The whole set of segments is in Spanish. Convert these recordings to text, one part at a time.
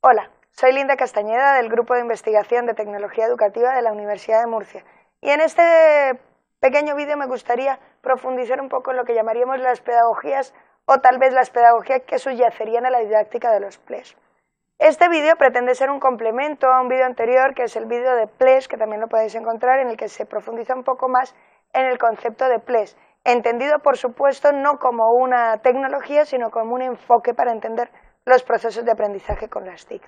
Hola, soy Linda Castañeda del Grupo de Investigación de Tecnología Educativa de la Universidad de Murcia y en este pequeño vídeo me gustaría profundizar un poco en lo que llamaríamos las pedagogías o tal vez las pedagogías que subyacerían a la didáctica de los PLES. Este vídeo pretende ser un complemento a un vídeo anterior que es el vídeo de PLES, que también lo podéis encontrar, en el que se profundiza un poco más en el concepto de PLES, entendido por supuesto no como una tecnología, sino como un enfoque para entender los procesos de aprendizaje con las TIC.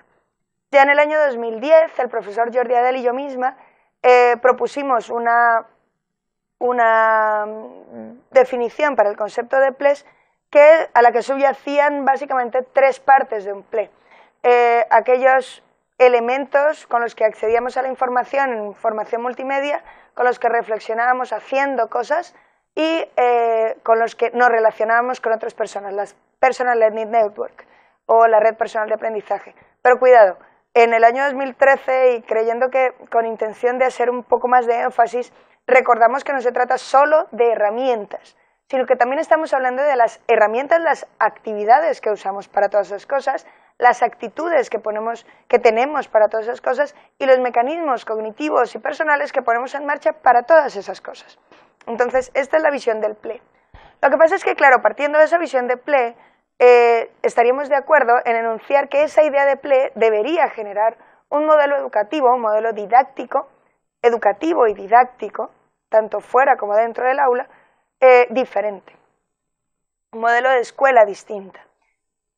Ya en el año 2010, el profesor Jordi Adel y yo misma eh, propusimos una, mm, definición para el concepto de PLES que, a la que subyacían básicamente tres partes de un PLE. Eh, aquellos elementos con los que accedíamos a la información en formación multimedia, con los que reflexionábamos haciendo cosas y eh, con los que nos relacionábamos con otras personas, las Personal Learning Network o la red personal de aprendizaje. Pero cuidado, en el año 2013 y creyendo que con intención de hacer un poco más de énfasis, recordamos que no se trata solo de herramientas, sino que también estamos hablando de las herramientas, las actividades que usamos para todas esas cosas, las actitudes que, ponemos, que tenemos para todas esas cosas y los mecanismos cognitivos y personales que ponemos en marcha para todas esas cosas. Entonces, esta es la visión del PLE. Lo que pasa es que, claro, partiendo de esa visión del PLE, estaríamos de acuerdo en enunciar que esa idea de PLE debería generar un modelo educativo, un modelo didáctico, educativo y didáctico, tanto fuera como dentro del aula, eh, diferente. Un modelo de escuela distinta.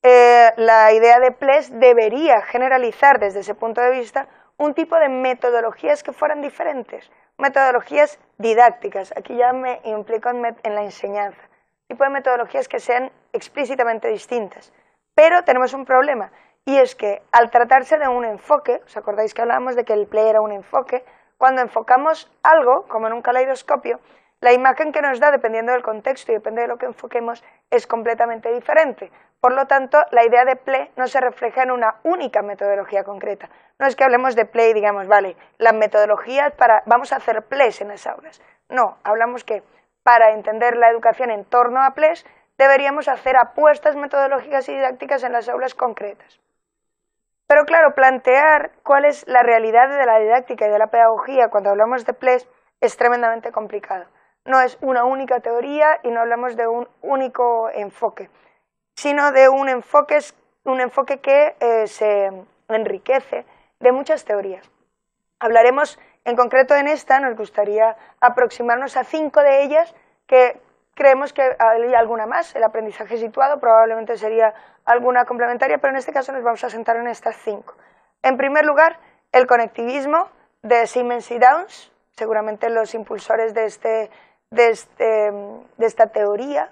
Eh, la idea de PLE debería generalizar desde ese punto de vista un tipo de metodologías que fueran diferentes, metodologías didácticas. Aquí ya me implico en la enseñanza tipo de metodologías que sean explícitamente distintas. Pero tenemos un problema, y es que al tratarse de un enfoque, ¿os acordáis que hablábamos de que el play e era un enfoque? Cuando enfocamos algo, como en un caleidoscopio, la imagen que nos da, dependiendo del contexto y depende de lo que enfoquemos, es completamente diferente. Por lo tanto, la idea de play e no se refleja en una única metodología concreta. No es que hablemos de play e y digamos, vale, las metodologías para, vamos a hacer plays en las aulas. No, hablamos que para entender la educación en torno a PLES, deberíamos hacer apuestas metodológicas y didácticas en las aulas concretas. Pero claro, plantear cuál es la realidad de la didáctica y de la pedagogía cuando hablamos de PLES es tremendamente complicado. No es una única teoría y no hablamos de un único enfoque, sino de un enfoque, que eh, se enriquece de muchas teorías. Hablaremos en concreto, en esta nos gustaría aproximarnos a cinco de ellas que creemos que hay alguna más. El aprendizaje situado probablemente sería alguna complementaria, pero en este caso nos vamos a sentar en estas cinco. En primer lugar, el conectivismo de Siemens y Downs, seguramente los impulsores de, este, este, de, esta teoría,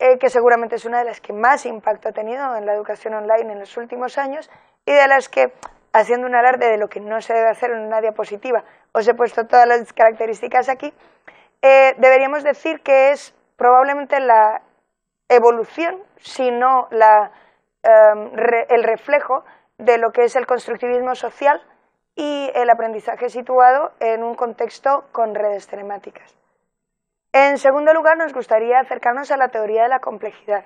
eh, que seguramente es una de las que más impacto ha tenido en la educación online en los últimos años y de las que, haciendo un alarde de lo que no se debe hacer en una diapositiva, os he puesto todas las características aquí, eh, deberíamos decir que es probablemente la evolución, si no em, el reflejo de lo que es el constructivismo social y el aprendizaje situado en un contexto con redes telemáticas. En segundo lugar, nos gustaría acercarnos a la teoría de la complejidad.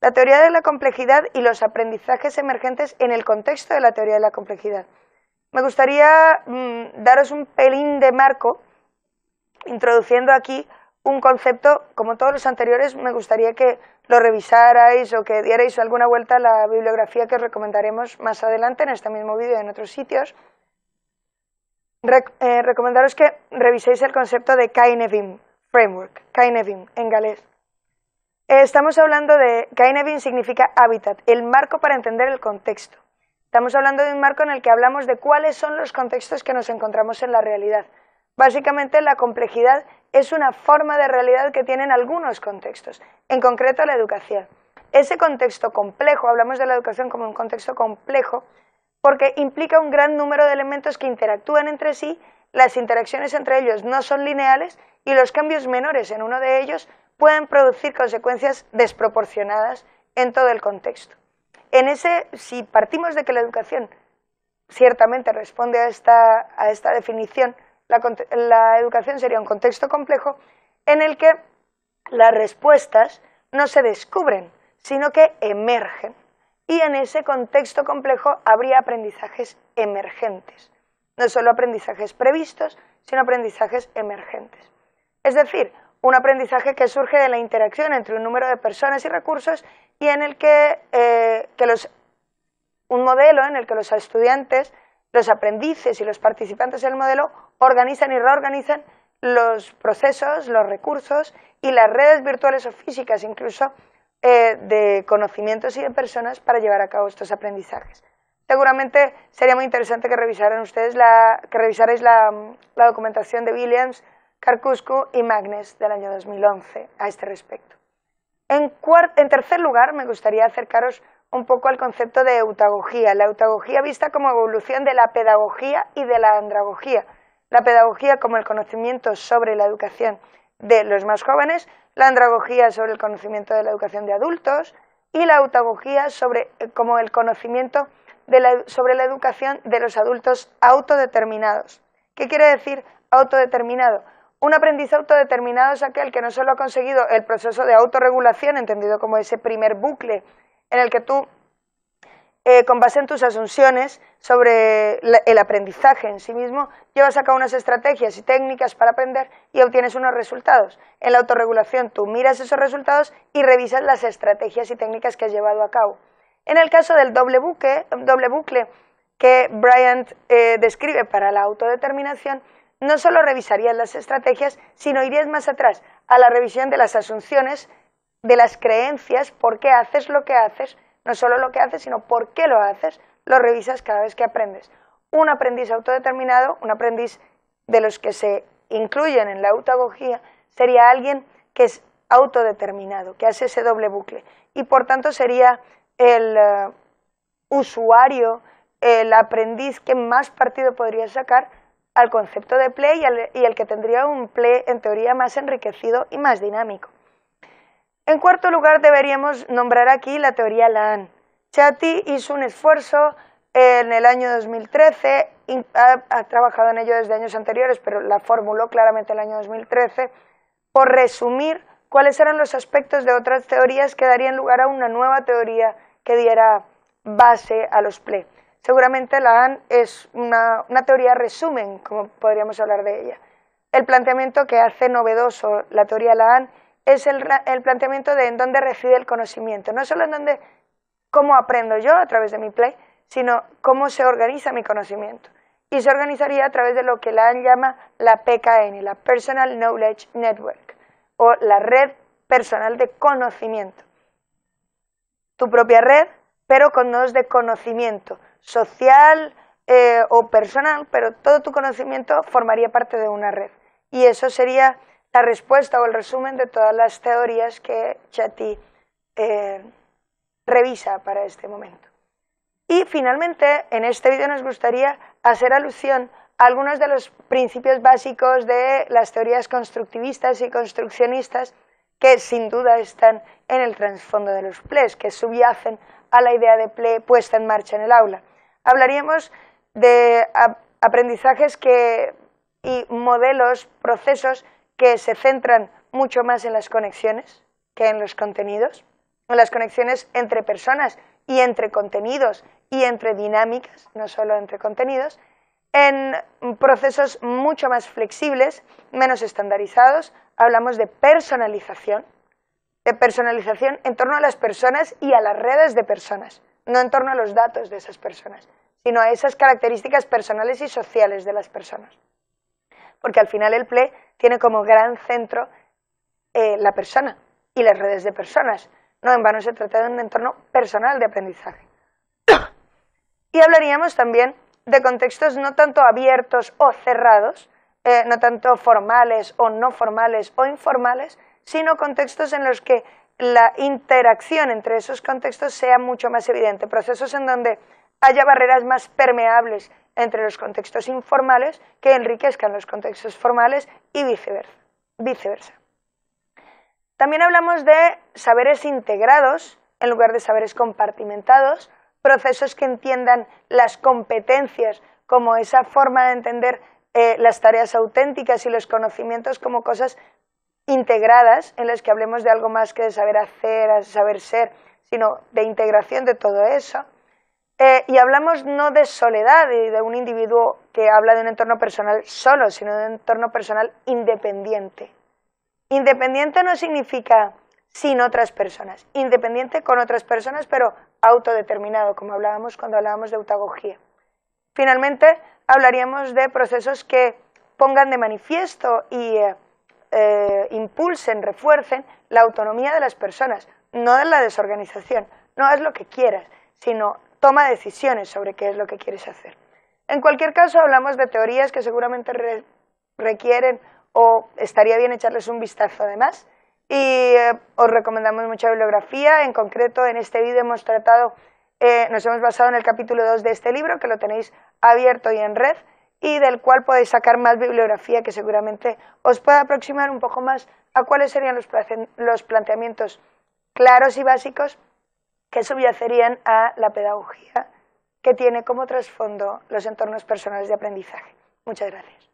La teoría de la complejidad y los aprendizajes emergentes en el contexto de la teoría de la complejidad. Me gustaría mm, daros un pelín de marco, introduciendo aquí un concepto, como todos los anteriores, me gustaría que lo revisarais o que dierais alguna vuelta a la bibliografía que os recomendaremos más adelante en este mismo vídeo y en otros sitios. Eh, recomendaros que reviséis el concepto de Kainevim Framework, Kainevim en galés. Eh, estamos hablando de Kainevim significa hábitat, el marco para entender el contexto. Estamos hablando de un marco en el que hablamos de cuáles son los contextos que nos encontramos en la realidad. Básicamente, la complejidad es una forma de realidad que tienen algunos contextos, en concreto la educación. Ese contexto complejo, hablamos de la educación como un contexto complejo, porque implica un gran número de elementos que interactúan entre sí, las interacciones entre ellos no son lineales y los cambios menores en uno de ellos pueden producir consecuencias desproporcionadas en todo el contexto. En ese, si partimos de que la educación ciertamente responde a esta, definición, la, educación sería un contexto complejo en el que las respuestas no se descubren, sino que emergen. Y en ese contexto complejo habría aprendizajes emergentes, no solo aprendizajes previstos, sino aprendizajes emergentes. Es decir, un aprendizaje que surge de la interacción entre un número de personas y recursos y en el que eh, un modelo en el que los estudiantes, los aprendices y los participantes del modelo organizan y reorganizan los procesos, los recursos y las redes virtuales o físicas incluso eh, de conocimientos y de personas para llevar a cabo estos aprendizajes. Seguramente sería muy interesante que revisaran ustedes la, que revisarais la, documentación de Williams, Carcusco y Magnes del año 2011 a este respecto. en tercer lugar, me gustaría acercaros un poco al concepto de eutagogía, la eutagogía vista como evolución de la pedagogía y de la andragogía, la pedagogía como el conocimiento sobre la educación de los más jóvenes, la andragogía sobre el conocimiento de la educación de adultos y la eutagogía eh, como el conocimiento sobre la educación de los adultos autodeterminados. ¿Qué quiere decir autodeterminado? Un aprendiz autodeterminado es aquel que no solo ha conseguido el proceso de autorregulación, entendido como ese primer bucle en el que tú, eh, con base en tus asunciones sobre el aprendizaje en sí mismo, llevas a cabo unas estrategias y técnicas para aprender y obtienes unos resultados. En la autorregulación tú miras esos resultados y revisas las estrategias y técnicas que has llevado a cabo. En el caso del doble, bucle que Bryant eh, describe para la autodeterminación, no solo revisarías las estrategias, sino irías más atrás a la revisión de las asunciones de las creencias, por qué haces lo que haces, no solo lo que haces, sino por qué lo haces, lo revisas cada vez que aprendes. Un aprendiz autodeterminado, un aprendiz de los que se incluyen en la autagogía, sería alguien que es autodeterminado, que hace ese doble bucle. Y por tanto sería el eh, usuario, el aprendiz que más partido podría sacar al concepto de play y el que tendría un play en teoría más enriquecido y más dinámico. En cuarto lugar, deberíamos nombrar aquí la teoría LAN. Chati hizo un esfuerzo en el año 2013, ha, trabajado en ello desde años anteriores, pero la formuló claramente el año 2013, por resumir cuáles eran los aspectos de otras teorías que darían lugar a una nueva teoría que diera base a los PLE. Seguramente LAN es una, teoría resumen, como podríamos hablar de ella. El planteamiento que hace novedoso la teoría Laan es el, planteamiento de en dónde reside el conocimiento. No solo en dónde, cómo aprendo yo a través de mi play, sino cómo se organiza mi conocimiento. Y se organizaría a través de lo que la llama la PKN, la Personal Knowledge Network, o la red personal de conocimiento. Tu propia red, pero con nodos de conocimiento, social eh, o personal, pero todo tu conocimiento formaría parte de una red. Y eso sería la respuesta o el resumen de todas las teorías que Chati eh, revisa para este momento. Y finalmente, en este vídeo nos gustaría hacer alusión a algunos de los principios básicos de las teorías constructivistas y construccionistas que sin duda están en el trasfondo de los PLEs, que subyacen a la idea de PLE puesta en marcha en el aula. Hablaríamos de aprendizajes y modelos, procesos que se centran mucho más en las conexiones que en los contenidos, en las conexiones entre personas y entre contenidos y entre dinámicas, no solo entre contenidos, en procesos mucho más flexibles, menos estandarizados, hablamos de personalización, de personalización en torno a las personas y a las redes de personas, no en torno a los datos de esas personas, sino a esas características personales y sociales de las personas porque al final el PLE tiene como gran centro eh, la persona y las redes de personas. No en vano se trata de un entorno personal de aprendizaje. y hablaríamos también de contextos no tanto abiertos o cerrados, eh, no tanto formales o no formales o informales, sino contextos en los que la interacción entre esos contextos sea mucho más evidente, procesos en donde haya barreras más permeables entre los contextos informales que enriquezcan los contextos formales y viceversa. También hablamos de saberes integrados en lugar de saberes compartimentados, procesos que entiendan las competencias como esa forma de entender eh, las tareas auténticas y los conocimientos como cosas integradas en las que hablemos de algo más que de saber hacer, saber ser, sino de integración de todo eso eh, y hablamos no de soledad y de un individuo que habla de un entorno personal solo, sino de un entorno personal independiente. Independiente no significa sin otras personas, independiente con otras personas, pero autodeterminado, como hablábamos cuando hablábamos de autagogía. Finalmente, hablaríamos de procesos que pongan de manifiesto y eh, eh, impulsen, refuercen la autonomía de las personas, no de la desorganización. No haz lo que quieras, sino toma decisiones sobre qué es lo que quieres hacer. En cualquier caso, hablamos de teorías que seguramente requieren o estaría bien echarles un vistazo además. Y eh, os recomendamos mucha bibliografía. En concreto, en este vídeo hemos eh, nos hemos basado en el capítulo 2 de este libro, que lo tenéis abierto y en red, y del cual podéis sacar más bibliografía que seguramente os pueda aproximar un poco más a cuáles serían los planteamientos claros y básicos que subyacerían a la pedagogía que tiene como trasfondo los entornos personales de aprendizaje. Muchas gracias.